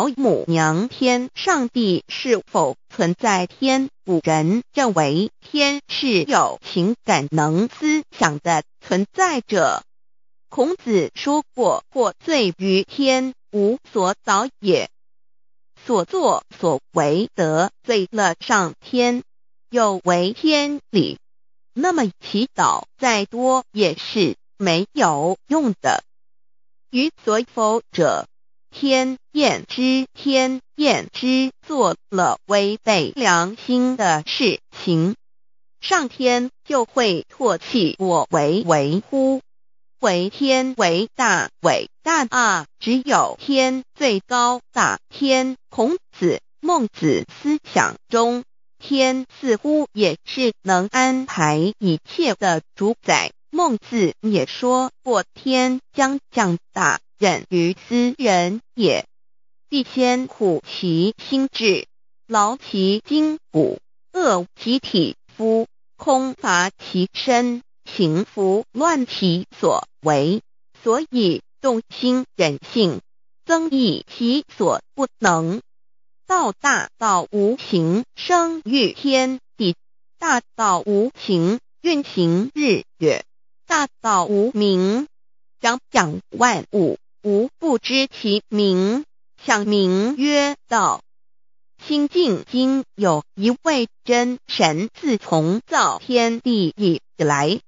老母娘，天，上帝是否存在？天，古人认为天是有情感、能思想的存在者。孔子说过：“过罪于天，无所早也。”所作所为，得罪了上天，有违天理，那么祈祷再多也是没有用的。于所否者。天厌之，天厌之，做了违背良心的事情，上天就会唾弃我。为为乎？为天为大，伟大啊！只有天最高大。天，孔子、孟子思想中，天似乎也是能安排一切的主宰。孟子也说过：“天将降大。”忍于斯人也，必先苦其心志，劳其筋骨，饿其体肤，空乏其身，行拂乱其所为，所以动心忍性，增益其所不能。道大，道无形，生育天地；大道无形，运行日月；大道无名，长养万物。吾不知其名，想名曰道。清净经有一位真神，自从造天地以来。